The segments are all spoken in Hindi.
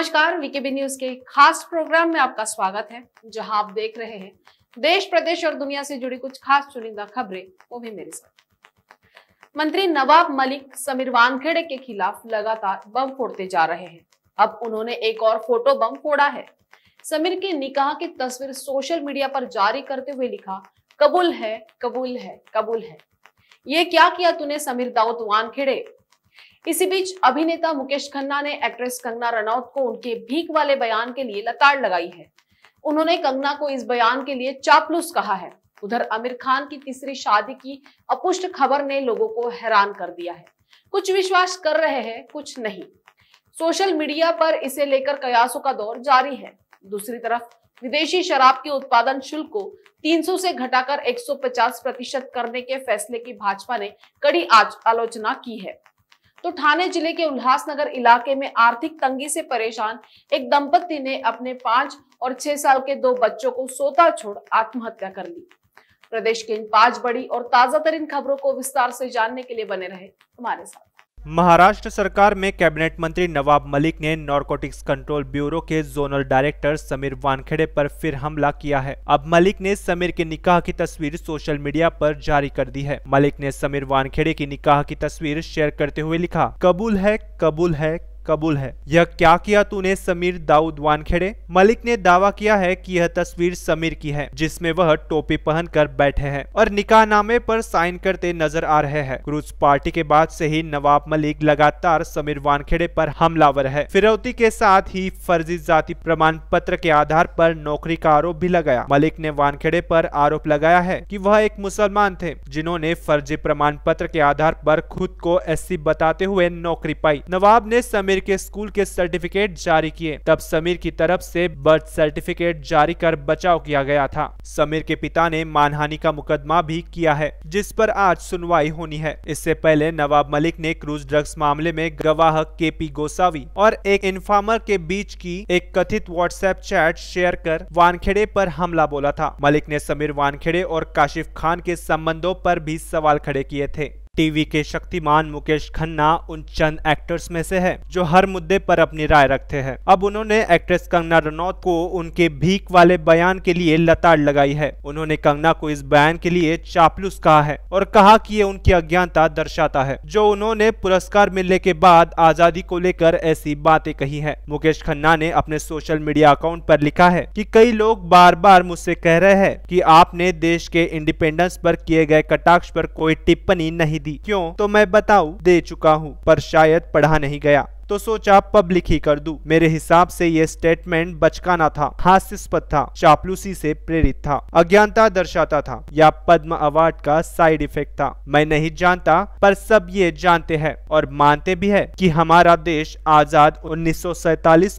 नमस्कार वीकेबी न्यूज के खास प्रोग्राम में आपका स्वागत है जहां आप देख रहे हैं देश प्रदेश और दुनिया से जुड़ी कुछ खास चुनिंदा खबरें वो भी मेरे साथ मंत्री नवाब मलिक समीर वानखेड़े के खिलाफ लगातार बम फोड़ते जा रहे हैं अब उन्होंने एक और फोटो बम फोड़ा है समीर के निकाह की तस्वीर सोशल मीडिया पर जारी करते हुए लिखा कबूल है कबूल है कबूल है ये क्या किया तूने समीर दाऊद वानखेड़े इसी बीच अभिनेता मुकेश खन्ना ने एक्ट्रेस कंगना रनौत को उनके भीख वाले बयान के लिए लताड़ लगाई है उन्होंने कंगना को इस बयान के लिए चापलूस कहा है उधर आमिर खान की तीसरी शादी की अपुष्ट खबर ने लोगों को हैरान कर दिया है कुछ विश्वास कर रहे हैं कुछ नहीं सोशल मीडिया पर इसे लेकर कयासों का दौर जारी है दूसरी तरफ विदेशी शराब के उत्पादन शुल्क को 300 से घटाकर 150 प्रतिशत करने के फैसले की भाजपा ने कड़ी आलोचना की है तो थाने जिले के उल्लासनगर इलाके में आर्थिक तंगी से परेशान एक दंपति ने अपने पांच और छह साल के दो बच्चों को सोता छोड़ आत्महत्या कर ली प्रदेश के इन पांच बड़ी और ताजा तरीन खबरों को विस्तार से जानने के लिए बने रहे हमारे साथ महाराष्ट्र सरकार में कैबिनेट मंत्री नवाब मलिक ने नॉर्कोटिक्स कंट्रोल ब्यूरो के जोनल डायरेक्टर समीर वानखेड़े पर फिर हमला किया है अब मलिक ने समीर के निकाह की तस्वीर सोशल मीडिया पर जारी कर दी है मलिक ने समीर वानखेड़े की निकाह की तस्वीर शेयर करते हुए लिखा कबूल है कबूल है कबूल है यह क्या किया तूने समीर दाऊद वानखेड़े मलिक ने दावा किया है कि यह तस्वीर समीर की है जिसमें वह टोपी पहनकर बैठे हैं और निकाह नामे पर साइन करते नजर आ रहे हैं क्रूज पार्टी के बाद से ही नवाब मलिक लगातार समीर वानखेड़े पर हमलावर है फिरौती के साथ ही फर्जी जाति प्रमाण पत्र के आधार पर नौकरी का आरोप भी लगाया मलिक ने वानखेड़े पर आरोप लगाया है कि वह एक मुसलमान थे जिन्होंने फर्जी प्रमाण पत्र के आधार पर खुद को एस बताते हुए नौकरी पाई नवाब ने समीर समीर के स्कूल के सर्टिफिकेट जारी किए तब समीर की तरफ से बर्थ सर्टिफिकेट जारी कर बचाव किया गया था समीर के पिता ने मानहानि का मुकदमा भी किया है जिस पर आज सुनवाई होनी है इससे पहले नवाब मलिक ने क्रूज ड्रग्स मामले में गवाह के पी गोसावी और एक इन्फार्मर के बीच की एक कथित व्हाट्सएप चैट शेयर कर वानखेड़े पर हमला बोला था मलिक ने समीर वानखेड़े और काशिफ खान के संबंधों पर भी सवाल खड़े किए थे टीवी के शक्तिमान मुकेश खन्ना उन चंद एक्टर्स में से है जो हर मुद्दे पर अपनी राय रखते हैं अब उन्होंने एक्ट्रेस कंगना रनौत को उनके भीख वाले बयान के लिए लताड़ लगाई है उन्होंने कंगना को इस बयान के लिए चापलूस कहा है और कहा कि ये उनकी अज्ञानता दर्शाता है जो उन्होंने पुरस्कार मिलने के बाद आजादी को लेकर ऐसी बातें कही है मुकेश खन्ना ने अपने सोशल मीडिया अकाउंट पर लिखा है की कई लोग बार बार मुझसे कह रहे हैं की आपने देश के इंडिपेंडेंस पर किए गए कटाक्ष पर कोई टिप्पणी नहीं दी दी क्यों तो मैं बताऊ दे चुका हूँ पर शायद पढ़ा नहीं गया तो सोचा पब्लिक ही कर दू मेरे हिसाब से ये स्टेटमेंट बचकाना था हास्यस्पद था चापलूसी से प्रेरित था अज्ञानता दर्शाता था या पद्म अवार्ड का साइड इफेक्ट था मैं नहीं जानता पर सब ये जानते हैं और मानते भी है कि हमारा देश आजाद उन्नीस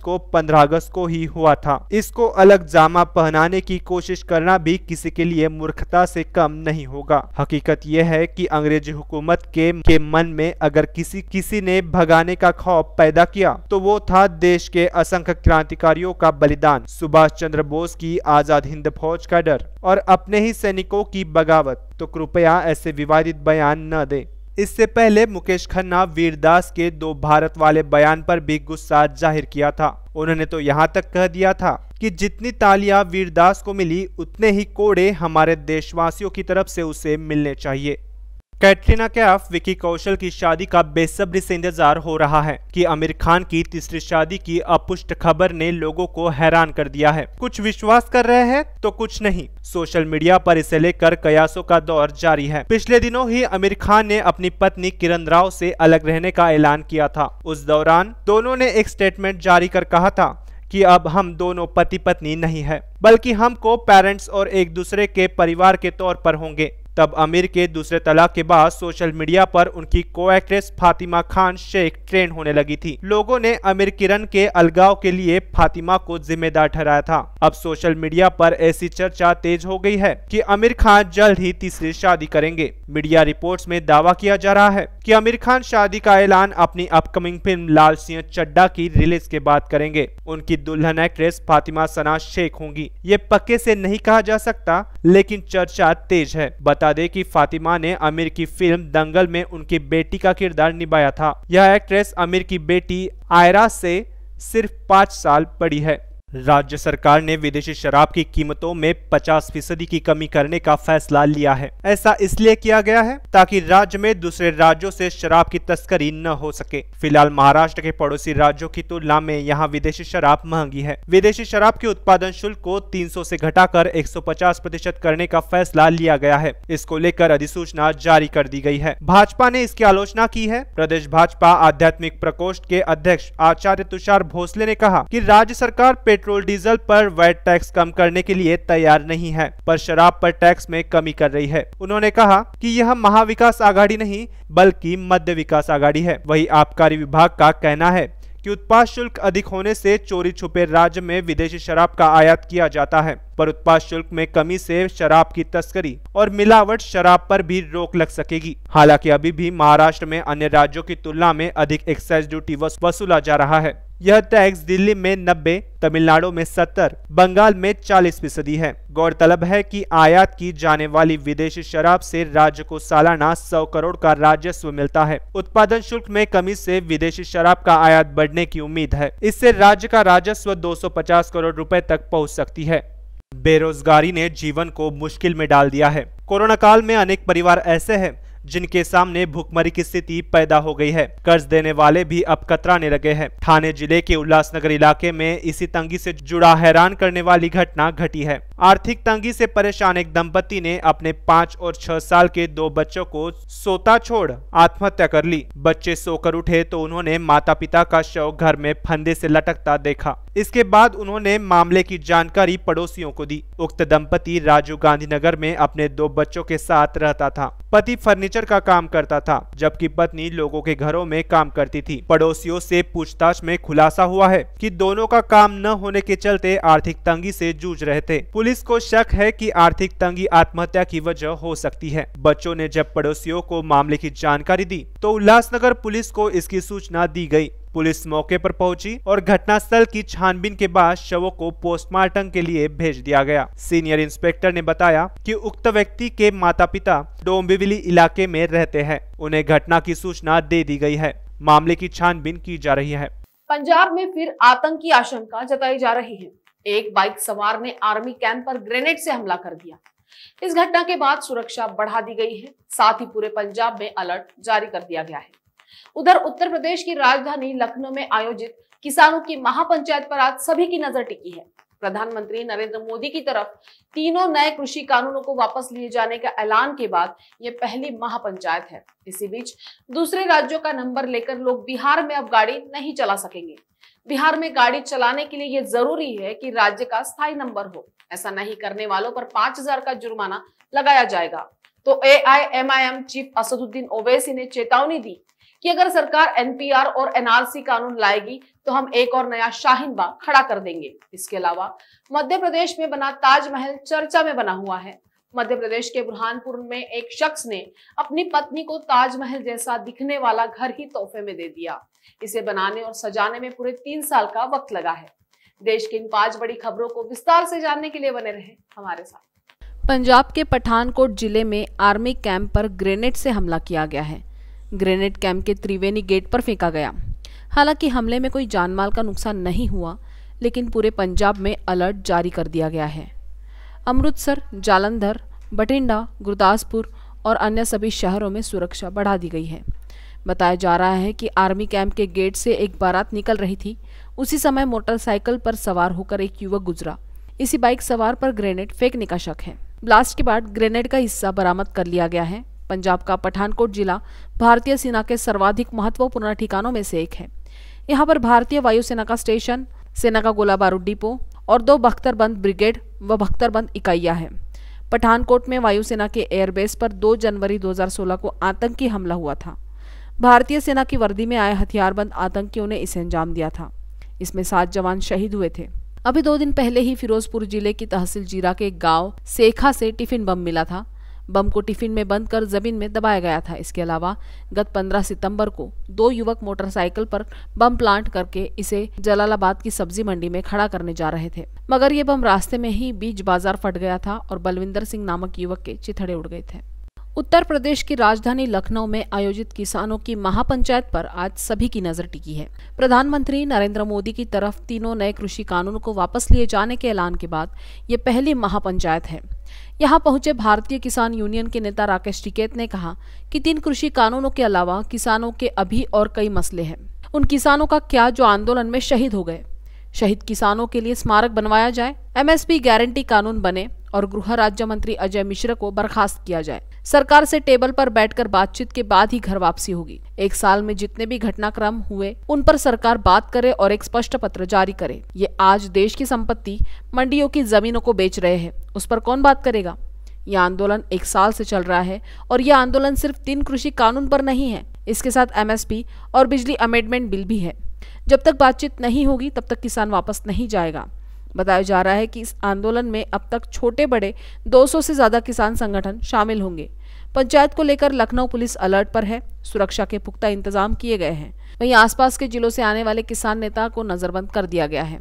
को 15 अगस्त को ही हुआ था इसको अलग जामा पहनाने की कोशिश करना भी किसी के लिए मूर्खता से कम नहीं होगा हकीकत यह है कि अंग्रेजी हुकूमत के, के मन में अगर किसी किसी ने भगाने का खौफ पैदा किया तो वो था देश के असंख्य क्रांतिकारियों का बलिदान सुभाष चंद्र बोस की आजाद हिंद फौज का डर और अपने ही सैनिकों की बगावत तो कृपया ऐसे विवादित बयान न दे इससे पहले मुकेश खन्ना वीरदास के दो भारत वाले बयान पर भी गुस्सा जाहिर किया था उन्होंने तो यहाँ तक कह दिया था कि जितनी तालियां वीरदास को मिली उतने ही कोड़े हमारे देशवासियों की तरफ से उसे मिलने चाहिए कैटरीना कैफ विकी कौशल की शादी का बेसब्री से इंतजार हो रहा है कि आमिर खान की तीसरी शादी की अपुष्ट खबर ने लोगों को हैरान कर दिया है कुछ विश्वास कर रहे हैं तो कुछ नहीं सोशल मीडिया पर इसे लेकर कयासों का दौर जारी है पिछले दिनों ही आमिर खान ने अपनी पत्नी किरण राव से अलग रहने का ऐलान किया था उस दौरान दोनों ने एक स्टेटमेंट जारी कर कहा था कि अब हम दोनों पति पत्नी नहीं है बल्कि हमको पेरेंट्स और एक दूसरे के परिवार के तौर पर होंगे तब आमिर के दूसरे तलाक के बाद सोशल मीडिया पर उनकी को एक्ट्रेस फातिमा खान शेख ट्रेंड होने लगी थी लोगों ने आमिर किरण के अलगाव के लिए फातिमा को जिम्मेदार ठहराया था अब सोशल मीडिया पर ऐसी चर्चा तेज हो गई है कि आमिर खान जल्द ही तीसरी शादी करेंगे मीडिया रिपोर्ट्स में दावा किया जा रहा है कि आमिर खान शादी का ऐलान अपनी अपकमिंग फिल्म लाल सिंह चड्डा की रिलीज के बाद करेंगे उनकी दुल्हन एक्ट्रेस फातिमा सना शेख होंगी ये पक्के से नहीं कहा जा सकता लेकिन चर्चा तेज है बता बता दें कि फातिमा ने आमिर की फिल्म दंगल में उनकी बेटी का किरदार निभाया था यह एक्ट्रेस आमिर की बेटी आयरा से सिर्फ पाँच साल बड़ी है राज्य सरकार ने विदेशी शराब की कीमतों में 50 फीसदी की कमी करने का फैसला लिया है ऐसा इसलिए किया गया है ताकि राज्य में दूसरे राज्यों से शराब की तस्करी न हो सके फिलहाल महाराष्ट्र के पड़ोसी राज्यों की तुलना में यहाँ विदेशी शराब महंगी है विदेशी शराब के उत्पादन शुल्क को 300 से घटाकर 150 प्रतिशत करने का फैसला लिया गया है इसको लेकर अधिसूचना जारी कर दी गयी है भाजपा ने इसकी आलोचना की है प्रदेश भाजपा आध्यात्मिक प्रकोष्ठ के अध्यक्ष आचार्य तुषार भोसले ने कहा की राज्य सरकार पेट्रोल डीजल पर वैट टैक्स कम करने के लिए तैयार नहीं है पर शराब पर टैक्स में कमी कर रही है उन्होंने कहा कि यह महाविकास आघाड़ी नहीं बल्कि मध्य विकास आघाड़ी है वही आबकारी विभाग का कहना है कि उत्पाद शुल्क अधिक होने से चोरी छुपे राज्य में विदेशी शराब का आयात किया जाता है पर उत्पाद शुल्क में कमी से शराब की तस्करी और मिलावट शराब पर भी रोक लग सकेगी हालांकि अभी भी महाराष्ट्र में अन्य राज्यों की तुलना में अधिक एक्साइज ड्यूटी वसूला जा रहा है यह टैक्स दिल्ली में 90, तमिलनाडु में 70, बंगाल में 40 फीसदी है गौरतलब है कि आयात की जाने वाली विदेशी शराब से राज्य को सालाना 100 करोड़ का राजस्व मिलता है उत्पादन शुल्क में कमी से विदेशी शराब का आयात बढ़ने की उम्मीद है इससे राज्य का राजस्व 250 करोड़ रुपए तक पहुँच सकती है बेरोजगारी ने जीवन को मुश्किल में डाल दिया है कोरोना काल में अनेक परिवार ऐसे है जिनके सामने भुखमरी की स्थिति पैदा हो गई है कर्ज देने वाले भी अब कतराने लगे हैं थाने जिले के उल्लासनगर इलाके में इसी तंगी से जुड़ा हैरान करने वाली घटना घटी है आर्थिक तंगी से परेशान एक दंपति ने अपने पाँच और छह साल के दो बच्चों को सोता छोड़ आत्महत्या कर ली बच्चे सोकर उठे तो उन्होंने माता पिता का शव घर में फंदे से लटकता देखा इसके बाद उन्होंने मामले की जानकारी पड़ोसियों को दी उक्त दंपति राजू गांधी नगर में अपने दो बच्चों के साथ रहता था पति फर्नीचर फर्नीचर का काम करता था जबकि पत्नी लोगों के घरों में काम करती थी पड़ोसियों से पूछताछ में खुलासा हुआ है कि दोनों का काम न होने के चलते आर्थिक तंगी से जूझ रहे थे पुलिस को शक है कि आर्थिक तंगी आत्महत्या की वजह हो सकती है बच्चों ने जब पड़ोसियों को मामले की जानकारी दी तो उल्लासनगर पुलिस को इसकी सूचना दी गयी पुलिस मौके पर पहुंची और घटनास्थल की छानबीन के बाद शवों को पोस्टमार्टम के लिए भेज दिया गया सीनियर इंस्पेक्टर ने बताया कि उक्त व्यक्ति के माता पिता डोम्बिविली इलाके में रहते हैं उन्हें घटना की सूचना दे दी गई है मामले की छानबीन की जा रही है पंजाब में फिर आतंक की आशंका जताई जा रही है एक बाइक सवार ने आर्मी कैंप पर ग्रेनेड से हमला कर दिया इस घटना के बाद सुरक्षा बढ़ा दी गई है साथ ही पूरे पंजाब में अलर्ट जारी कर दिया गया है उधर उत्तर प्रदेश की राजधानी लखनऊ में आयोजित किसानों की महापंचायत पर आज सभी की नजर टिकी है प्रधानमंत्री नरेंद्र मोदी की तरफ तीनों नए कृषि कानूनों को वापस लिए जाने का ऐलान के बाद ये पहली महापंचायत है इसी बीच दूसरे राज्यों का नंबर लेकर लोग बिहार में अब गाड़ी नहीं चला सकेंगे बिहार में गाड़ी चलाने के लिए ये जरूरी है कि राज्य का स्थायी नंबर हो ऐसा नहीं करने वालों पर पांच हजार का जुर्माना लगाया जाएगा तो A I M I M chief Asaduddin Owaisi ने चेतावनी दी कि अगर सरकार एनपीआर और एनआरसी कानून लाएगी तो हम एक और नया शाहीन बाग खड़ा कर देंगे इसके अलावा मध्य प्रदेश में बना ताजमहल चर्चा में बना हुआ है मध्य प्रदेश के बुरहानपुर में एक शख्स ने अपनी पत्नी को ताजमहल जैसा दिखने वाला घर ही तोहफे में दे दिया इसे बनाने और सजाने में पूरे तीन साल का वक्त लगा है देश की इन पांच बड़ी खबरों को विस्तार से जानने के लिए बने रहे हमारे साथ पंजाब के पठानकोट जिले में आर्मी कैंप पर ग्रेनेड से हमला किया गया है ग्रेनेड कैंप के त्रिवेणी गेट पर फेंका गया हालांकि हमले में कोई जानमाल का नुकसान नहीं हुआ लेकिन पूरे पंजाब में अलर्ट जारी कर दिया गया है अमृतसर जालंधर बठिंडा गुरदासपुर और अन्य सभी शहरों में सुरक्षा बढ़ा दी गई है बताया जा रहा है कि आर्मी कैंप के गेट से एक बारात निकल रही थी उसी समय मोटरसाइकिल पर सवार होकर एक युवक गुजरा इसी बाइक सवार पर ग्रेनेड फेंकने का शक है ब्लास्ट के बाद ग्रेनेड का हिस्सा बरामद कर लिया गया है पंजाब का पठानकोट जिला भारतीय सेना के सर्वाधिक महत्वपूर्ण ठिकानों में से एक है यहाँ पर भारतीय वायुसेना का स्टेशन सेना का गोला बारूद डिपो और दो बख्तरबंद ब्रिगेड व बख्तरबंद इकाइयाँ हैं पठानकोट में वायुसेना के एयरबेस पर 2 जनवरी 2016 को आतंकी हमला हुआ था भारतीय सेना की वर्दी में आए हथियारबंद आतंकियों ने इसे अंजाम दिया था इसमें सात जवान शहीद हुए थे अभी दो दिन पहले ही फिरोजपुर जिले की तहसील जीरा के गांव सेखा से टिफिन बम मिला था बम को टिफिन में बंद कर जमीन में दबाया गया था इसके अलावा गत 15 सितंबर को दो युवक मोटरसाइकिल पर बम प्लांट करके इसे जलालाबाद की सब्जी मंडी में खड़ा करने जा रहे थे मगर ये बम रास्ते में ही बीच बाजार फट गया था और बलविंदर सिंह नामक युवक के चिथड़े उड़ गए थे उत्तर प्रदेश की राजधानी लखनऊ में आयोजित किसानों की महापंचायत पर आज सभी की नजर टिकी है प्रधानमंत्री नरेंद्र मोदी की तरफ तीनों नए कृषि कानून को वापस लिए जाने के ऐलान के बाद ये पहली महापंचायत है यहाँ पहुंचे भारतीय किसान यूनियन के नेता राकेश टिकेत ने कहा कि तीन कृषि कानूनों के अलावा किसानों के अभी और कई मसले हैं उन किसानों का क्या जो आंदोलन में शहीद हो गए शहीद किसानों के लिए स्मारक बनवाया जाए एमएसपी गारंटी कानून बने और गृह राज्य मंत्री अजय मिश्र को बर्खास्त किया जाए सरकार से टेबल पर बैठकर बातचीत के बाद ही घर वापसी होगी एक साल में जितने भी घटनाक्रम हुए उन पर सरकार बात करे और एक स्पष्ट पत्र जारी करे ये आज देश की संपत्ति मंडियों की जमीनों को बेच रहे हैं उस पर कौन बात करेगा यह आंदोलन एक साल से चल रहा है और यह आंदोलन सिर्फ तीन कृषि कानून पर नहीं है इसके साथ एमएसपी और बिजली अमेंडमेंट बिल भी है जब तक बातचीत नहीं होगी तब तक किसान वापस नहीं जाएगा बताया जा रहा है कि इस आंदोलन में अब तक छोटे बड़े 200 से ज़्यादा किसान संगठन शामिल होंगे पंचायत को लेकर लखनऊ पुलिस अलर्ट पर है सुरक्षा के पुख्ता इंतजाम किए गए हैं वहीं आसपास के जिलों से आने वाले किसान नेता को नज़रबंद कर दिया गया है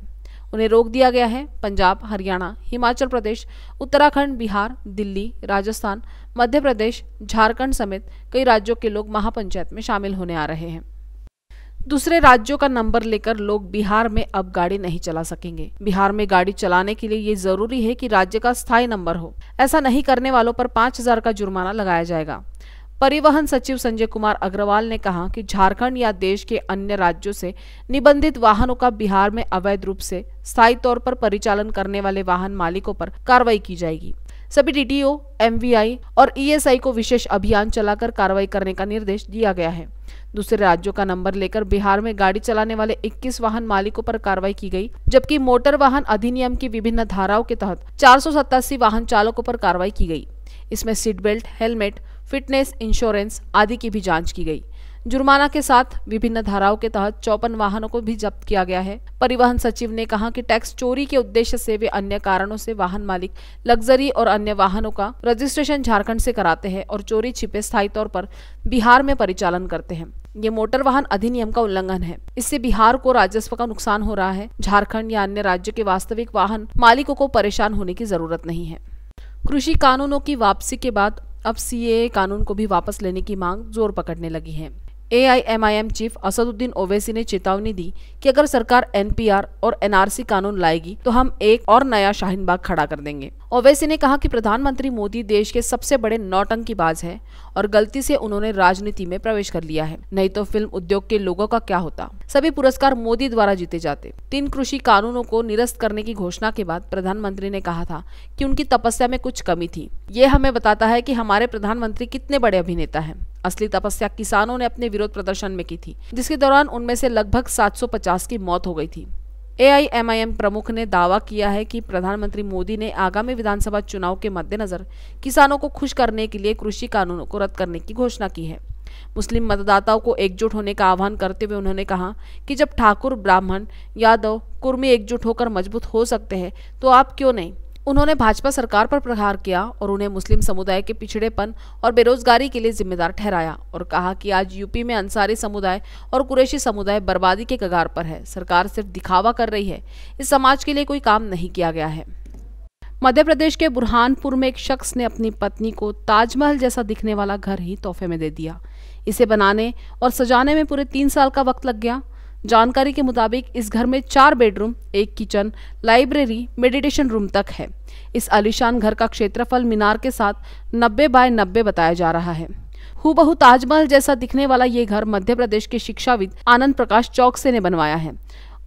उन्हें रोक दिया गया है पंजाब हरियाणा हिमाचल प्रदेश उत्तराखंड बिहार दिल्ली राजस्थान मध्य प्रदेश झारखंड समेत कई राज्यों के लोग महापंचायत में शामिल होने आ रहे हैं दूसरे राज्यों का नंबर लेकर लोग बिहार में अब गाड़ी नहीं चला सकेंगे बिहार में गाड़ी चलाने के लिए ये जरूरी है कि राज्य का स्थायी नंबर हो ऐसा नहीं करने वालों पर पाँच हजार का जुर्माना लगाया जाएगा परिवहन सचिव संजय कुमार अग्रवाल ने कहा कि झारखंड या देश के अन्य राज्यों से निबंधित वाहनों का बिहार में अवैध रूप से स्थायी तौर पर परिचालन करने वाले वाहन मालिकों पर कार्रवाई की जाएगी सभी डीटीओ एमवीआई और ईएसआई e को विशेष अभियान चलाकर कार्रवाई करने का निर्देश दिया गया है दूसरे राज्यों का नंबर लेकर बिहार में गाड़ी चलाने वाले 21 वाहन मालिकों पर कार्रवाई की गई जबकि मोटर वाहन अधिनियम की विभिन्न धाराओं के तहत चार वाहन चालकों पर कार्रवाई की गई इसमें seat belt helmet fitness insurance आदि की भी जांच की गई जुर्माना के साथ विभिन्न धाराओं के तहत चौपन वाहनों को भी जब्त किया गया है परिवहन सचिव ने कहा कि टैक्स चोरी के उद्देश्य से वे अन्य कारणों से वाहन मालिक लग्जरी और अन्य वाहनों का रजिस्ट्रेशन झारखंड से कराते हैं और चोरी छिपे स्थायी तौर पर बिहार में परिचालन करते हैं ये मोटर वाहन अधिनियम का उल्लंघन है इससे बिहार को राजस्व का नुकसान हो रहा है झारखंड या अन्य राज्य के वास्तविक वाहन मालिकों को परेशान होने की जरूरत नहीं है कृषि कानूनों की वापसी के बाद अब सीएए कानून को भी वापस लेने की मांग जोर पकड़ने लगी है एआईएमआईएम चीफ असदुद्दीन ओवैसी ने चेतावनी दी कि अगर सरकार एनपीआर और एनआरसी कानून लाएगी तो हम एक और नया शाहीन बाग खड़ा कर देंगे ओवैसी ने कहा कि प्रधानमंत्री मोदी देश के सबसे बड़े नौटंकीबाज हैं और गलती से उन्होंने राजनीति में प्रवेश कर लिया है नहीं तो फिल्म उद्योग के लोगों का क्या होता सभी पुरस्कार मोदी द्वारा जीते जाते तीन कृषि कानूनों को निरस्त करने की घोषणा के बाद प्रधानमंत्री ने कहा था कि उनकी तपस्या में कुछ कमी थी ये हमें बताता है कि हमारे प्रधानमंत्री कितने बड़े अभिनेता हैं असली तपस्या किसानों ने अपने विरोध प्रदर्शन में की थी जिसके दौरान उनमें से लगभग 750 की मौत हो गई थी एआईएमआईएम प्रमुख ने दावा किया है कि प्रधानमंत्री मोदी ने आगामी विधानसभा चुनाव के मद्देनजर किसानों को खुश करने के लिए कृषि कानूनों को रद्द करने की घोषणा की है मुस्लिम मतदाताओं को एकजुट होने का आह्वान करते हुए उन्होंने कहा कि जब ठाकुर ब्राह्मण यादव कुर्मी एकजुट होकर मजबूत हो सकते हैं तो आप क्यों नहीं उन्होंने भाजपा सरकार पर प्रहार किया और उन्हें मुस्लिम समुदाय के पिछड़ेपन और बेरोजगारी के लिए जिम्मेदार ठहराया और कहा कि आज यूपी में अंसारी समुदाय और कुरेशी समुदाय बर्बादी के कगार पर है सरकार सिर्फ दिखावा कर रही है इस समाज के लिए कोई काम नहीं किया गया है मध्य प्रदेश के बुरहानपुर में एक शख्स ने अपनी पत्नी को ताजमहल जैसा दिखने वाला घर ही तोहफे में दे दिया इसे बनाने और सजाने में पूरे तीन साल का वक्त लग गया जानकारी के मुताबिक इस घर में चार बेडरूम एक किचन लाइब्रेरी मेडिटेशन रूम तक है इस आलिशान घर का क्षेत्रफल मीनार के साथ 90 बाय 90 बताया जा रहा है हूबहू ताजमहल जैसा दिखने वाला ये घर मध्य प्रदेश के शिक्षाविद आनंद प्रकाश चौकसे ने बनवाया है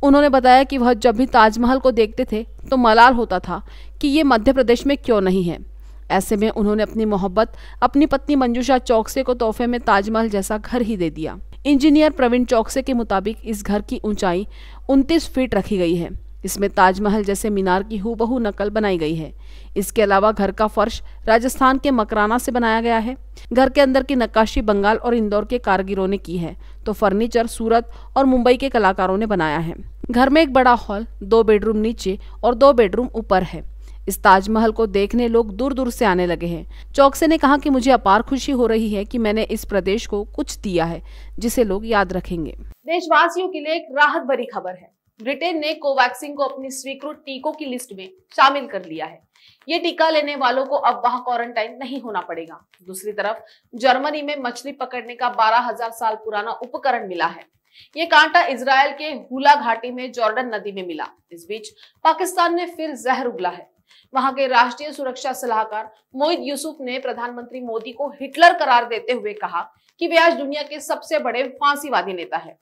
उन्होंने बताया कि वह जब भी ताजमहल को देखते थे तो मलाल होता था कि ये मध्य प्रदेश में क्यों नहीं है ऐसे में उन्होंने अपनी मोहब्बत अपनी पत्नी मंजूषा चौकसे को तोहफे में ताजमहल जैसा घर ही दे दिया इंजीनियर प्रवीण चौकसे के मुताबिक इस घर की ऊंचाई उनतीस फीट रखी गई है इसमें ताजमहल जैसे मीनार की हूबहू नकल बनाई गई है इसके अलावा घर का फर्श राजस्थान के मकराना से बनाया गया है घर के अंदर की नक्काशी बंगाल और इंदौर के कारगिरों ने की है तो फर्नीचर सूरत और मुंबई के कलाकारों ने बनाया है घर में एक बड़ा हॉल दो बेडरूम नीचे और दो बेडरूम ऊपर है इस ताजमहल को देखने लोग दूर दूर से आने लगे हैं चौकसे ने कहा कि मुझे अपार खुशी हो रही है कि मैंने इस प्रदेश को कुछ दिया है जिसे लोग याद रखेंगे देशवासियों के लिए एक राहत भरी खबर है ब्रिटेन ने कोवैक्सीन को अपनी स्वीकृत टीकों की लिस्ट में शामिल कर लिया है ये टीका लेने वालों को अब वहां क्वारंटाइन नहीं होना पड़ेगा दूसरी तरफ जर्मनी में मछली पकड़ने का बारह साल पुराना उपकरण मिला है ये कांटा इसराइल के हुला घाटी में जॉर्डन नदी में मिला इस बीच पाकिस्तान ने फिर जहर उगला है वहां के राष्ट्रीय सुरक्षा सलाहकार मोहित यूसुफ ने प्रधानमंत्री मोदी को हिटलर करार देते हुए कहा कि वे आज दुनिया के सबसे बड़े फांसीवादी नेता है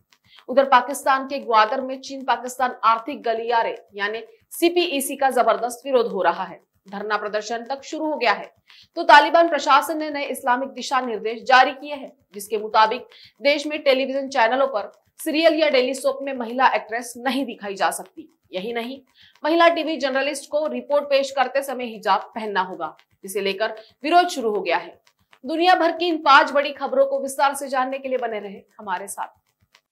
उधर पाकिस्तान के ग्वादर में चीन पाकिस्तान आर्थिक गलियारे यानी सीपीईसी का जबरदस्त विरोध हो रहा है धरना प्रदर्शन तक शुरू हो गया है तो तालिबान प्रशासन ने नए इस्लामिक दिशा निर्देश जारी किए हैं जिसके मुताबिक देश में टेलीविजन चैनलों पर सीरियल या डेली सोप में महिला एक्ट्रेस नहीं दिखाई जा सकती यही नहीं महिला टीवी जर्नलिस्ट को रिपोर्ट पेश करते समय हिजाब पहनना होगा जिसे लेकर विरोध शुरू हो गया है दुनिया भर की इन पांच बड़ी खबरों को विस्तार से जानने के लिए बने रहे हमारे साथ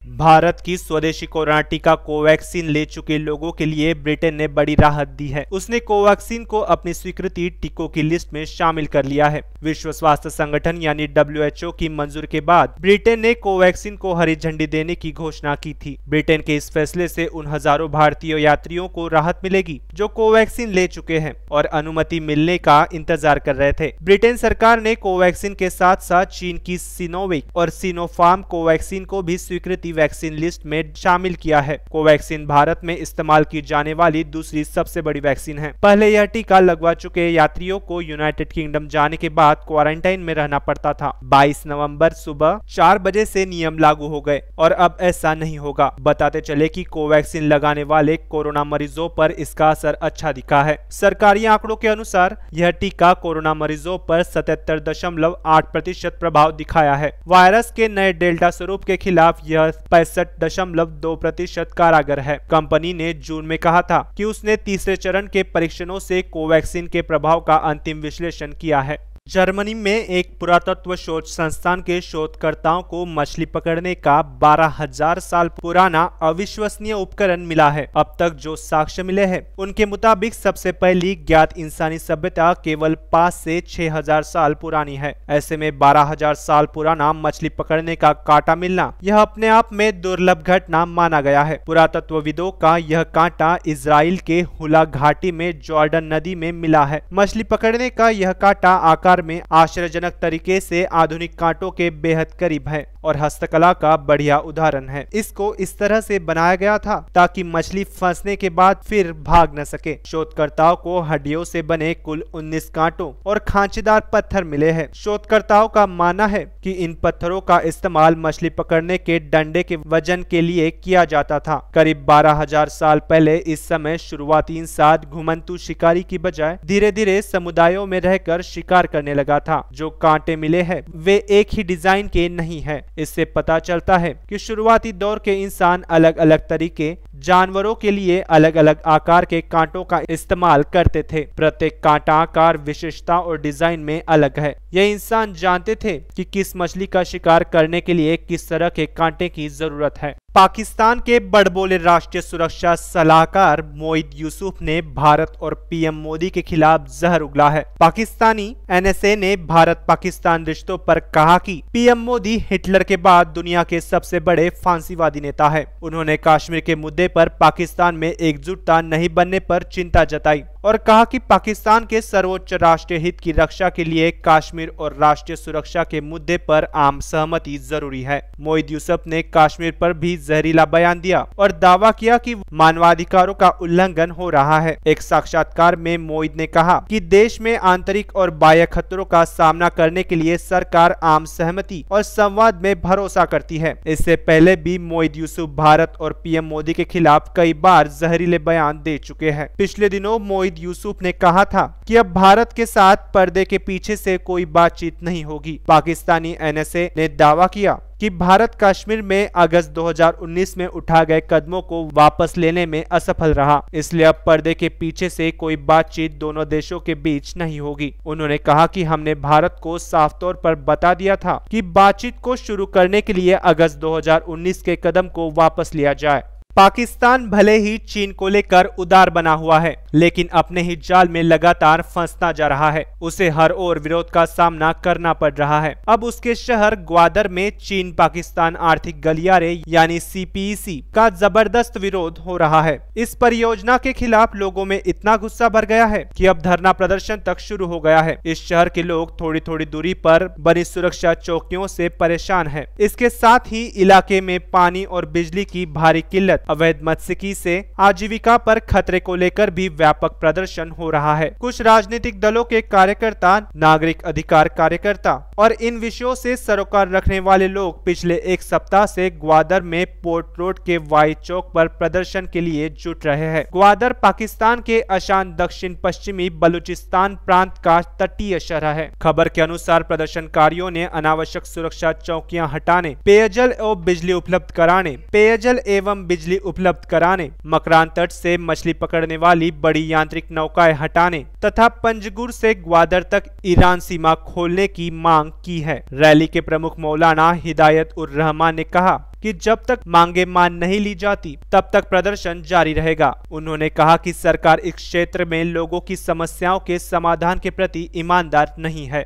भारत की स्वदेशी कोरोना टीका कोवैक्सीन ले चुके लोगों के लिए ब्रिटेन ने बड़ी राहत दी है उसने कोवैक्सीन को अपनी स्वीकृति टीकों की लिस्ट में शामिल कर लिया है विश्व स्वास्थ्य संगठन यानी डब्ल्यू की मंजूर के बाद ब्रिटेन ने कोवैक्सीन को हरी झंडी देने की घोषणा की थी ब्रिटेन के इस फैसले से उन हजारों भारतीय यात्रियों को राहत मिलेगी जो कोवैक्सीन ले चुके हैं और अनुमति मिलने का इंतजार कर रहे थे ब्रिटेन सरकार ने कोवैक्सीन के साथ साथ चीन की सिनोविक और सिनोफार्म कोवैक्सीन को भी स्वीकृति वैक्सीन लिस्ट में शामिल किया है कोवैक्सीन भारत में इस्तेमाल की जाने वाली दूसरी सबसे बड़ी वैक्सीन है पहले यह टीका लगवा चुके यात्रियों को यूनाइटेड किंगडम जाने के बाद क्वारंटाइन में रहना पड़ता था बाईस नवम्बर सुबह चार बजे से नियम लागू हो गए और अब ऐसा नहीं होगा बताते चले की कोवैक्सीन लगाने वाले कोरोना मरीजों पर इसका असर अच्छा दिखा है सरकारी आंकड़ों के अनुसार यह टीका कोरोना मरीजों पर सतहत्तर दशमलव आठ प्रतिशत प्रभाव दिखाया है वायरस के नए डेल्टा स्वरूप के खिलाफ यह पैंसठ दशमलव दो प्रतिशत कारागर है कंपनी ने जून में कहा था कि उसने तीसरे चरण के परीक्षणों से कोवैक्सीन के प्रभाव का अंतिम विश्लेषण किया है जर्मनी में एक पुरातत्व शोध संस्थान के शोधकर्ताओं को मछली पकड़ने का 12,000 साल पुराना अविश्वसनीय उपकरण मिला है अब तक जो साक्ष्य मिले हैं उनके मुताबिक सबसे पहली ज्ञात इंसानी सभ्यता केवल 5 से 6,000 साल पुरानी है ऐसे में 12,000 साल पुराना मछली पकड़ने का कांटा मिलना यह अपने आप में दुर्लभ घटना माना गया है पुरातत्व का यह कांटा इसराइल के हुला घाटी में जॉर्डन नदी में मिला है मछली पकड़ने का यह कांटा आकार भर में आश्चर्यजनक तरीके से आधुनिक कांटों के बेहद करीब है और हस्तकला का बढ़िया उदाहरण है इसको इस तरह से बनाया गया था ताकि मछली फंसने के बाद फिर भाग न सके शोधकर्ताओं को हड्डियों से बने कुल 19 कांटों और खांचेदार पत्थर मिले हैं शोधकर्ताओं का मानना है कि इन पत्थरों का इस्तेमाल मछली पकड़ने के डंडे के वजन के लिए किया जाता था करीब बारह साल पहले इस समय शुरुआती इंसान घुमंतु शिकारी की बजाय धीरे धीरे समुदायों में रहकर शिकार करने करने लगा था जो कांटे मिले हैं वे एक ही डिजाइन के नहीं है इससे पता चलता है कि शुरुआती दौर के इंसान अलग अलग तरीके जानवरों के लिए अलग अलग आकार के कांटों का इस्तेमाल करते थे प्रत्येक कांटा आकार विशेषता और डिजाइन में अलग है यह इंसान जानते थे कि किस मछली का शिकार करने के लिए किस तरह के कांटे की जरूरत है पाकिस्तान के बड़बोले राष्ट्रीय सुरक्षा सलाहकार मोईद यूसुफ ने भारत और पीएम मोदी के खिलाफ जहर उगला है पाकिस्तानी एनएसए ने भारत पाकिस्तान रिश्तों पर कहा कि पीएम मोदी हिटलर के बाद दुनिया के सबसे बड़े फांसीवादी नेता है उन्होंने कश्मीर के मुद्दे पर पाकिस्तान में एकजुटता नहीं बनने पर चिंता जताई और कहा कि पाकिस्तान के सर्वोच्च राष्ट्रीय हित की रक्षा के लिए कश्मीर और राष्ट्रीय सुरक्षा के मुद्दे पर आम सहमति जरूरी है मोईद यूसुफ ने कश्मीर पर भी जहरीला बयान दिया और दावा किया कि मानवाधिकारों का उल्लंघन हो रहा है एक साक्षात्कार में मोइद ने कहा कि देश में आंतरिक और बाह्य खतरों का सामना करने के लिए सरकार आम सहमति और संवाद में भरोसा करती है इससे पहले भी मोइद यूसुफ भारत और पीएम मोदी के खिलाफ कई बार जहरीले बयान दे चुके हैं पिछले दिनों मोहित यूसुफ ने कहा था की अब भारत के साथ पर्दे के पीछे ऐसी कोई बातचीत नहीं होगी पाकिस्तानी एन ने दावा किया कि भारत कश्मीर में अगस्त 2019 में उठा गए कदमों को वापस लेने में असफल रहा इसलिए अब पर्दे के पीछे से कोई बातचीत दोनों देशों के बीच नहीं होगी उन्होंने कहा कि हमने भारत को साफ तौर पर बता दिया था कि बातचीत को शुरू करने के लिए अगस्त 2019 के कदम को वापस लिया जाए पाकिस्तान भले ही चीन को लेकर उदार बना हुआ है लेकिन अपने ही जाल में लगातार फंसता जा रहा है उसे हर और विरोध का सामना करना पड़ रहा है अब उसके शहर ग्वादर में चीन पाकिस्तान आर्थिक गलियारे यानी सी e का जबरदस्त विरोध हो रहा है इस परियोजना के खिलाफ लोगों में इतना गुस्सा भर गया है कि अब धरना प्रदर्शन तक शुरू हो गया है इस शहर के लोग थोड़ी थोड़ी दूरी पर बनी सुरक्षा चौकियों से परेशान है इसके साथ ही इलाके में पानी और बिजली की भारी किल्लत अवैध मत्स्यकी से आजीविका पर खतरे को लेकर भी व्यापक प्रदर्शन हो रहा है कुछ राजनीतिक दलों के कार्यकर्ता नागरिक अधिकार कार्यकर्ता और इन विषयों से सरोकार रखने वाले लोग पिछले एक सप्ताह से ग्वादर में पोर्ट रोड के वाई चौक पर प्रदर्शन के लिए जुट रहे हैं ग्वादर पाकिस्तान के अशांत दक्षिण पश्चिमी बलूचिस्तान प्रांत का तटीय शहर है खबर के अनुसार प्रदर्शनकारियों ने अनावश्यक सुरक्षा चौकियाँ हटाने पेयजल और बिजली उपलब्ध कराने पेयजल एवं बिजली बिजली उपलब्ध कराने मकरान तट से मछली पकड़ने वाली बड़ी यांत्रिक नौकाएं हटाने तथा पंजगुर से ग्वादर तक ईरान सीमा खोलने की मांग की है रैली के प्रमुख मौलाना हिदायत उर रहमान ने कहा कि जब तक मांगे मान नहीं ली जाती तब तक प्रदर्शन जारी रहेगा उन्होंने कहा कि सरकार इस क्षेत्र में लोगों की समस्याओं के समाधान के प्रति ईमानदार नहीं है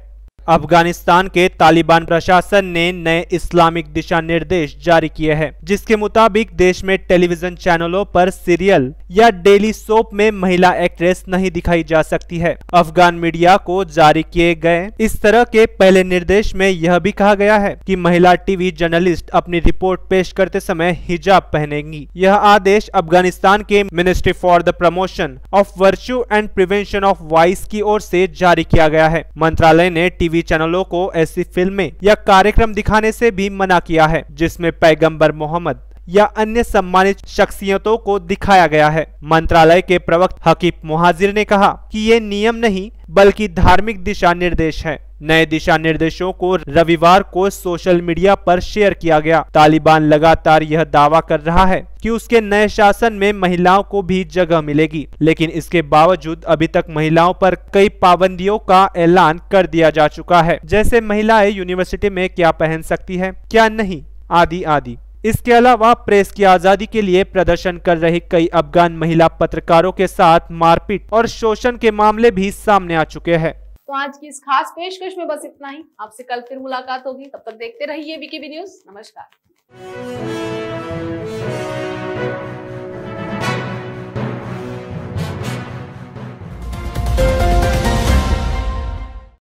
अफगानिस्तान के तालिबान प्रशासन ने नए इस्लामिक दिशा निर्देश जारी किए हैं जिसके मुताबिक देश में टेलीविजन चैनलों पर सीरियल या डेली सोप में महिला एक्ट्रेस नहीं दिखाई जा सकती है अफगान मीडिया को जारी किए गए इस तरह के पहले निर्देश में यह भी कहा गया है कि महिला टीवी जर्नलिस्ट अपनी रिपोर्ट पेश करते समय हिजाब पहनेगी यह आदेश अफगानिस्तान के ministry for the promotion of virtue and prevention of vice की ओर ऐसी जारी किया गया है मंत्रालय ने टीवी टीवी चैनलों को ऐसी फिल्में या कार्यक्रम दिखाने से भी मना किया है जिसमें पैगंबर मोहम्मद या अन्य सम्मानित शख्सियतों को दिखाया गया है मंत्रालय के प्रवक्त हकीब मुहाजिर ने कहा कि ये नियम नहीं बल्कि धार्मिक दिशा निर्देश है नए दिशा निर्देशों को रविवार को सोशल मीडिया पर शेयर किया गया तालिबान लगातार यह दावा कर रहा है कि उसके नए शासन में महिलाओं को भी जगह मिलेगी लेकिन इसके बावजूद अभी तक महिलाओं पर कई पाबंदियों का ऐलान कर दिया जा चुका है जैसे महिलाएं यूनिवर्सिटी में क्या पहन सकती है क्या नहीं आदि आदि इसके अलावा प्रेस की आज़ादी के लिए प्रदर्शन कर रहे कई अफगान महिला पत्रकारों के साथ मारपीट और शोषण के मामले भी सामने आ चुके हैं तो आज की इस खास पेशकश में बस इतना ही आपसे कल फिर मुलाकात होगी तब तक देखते रहिए बीकेबी न्यूज नमस्कार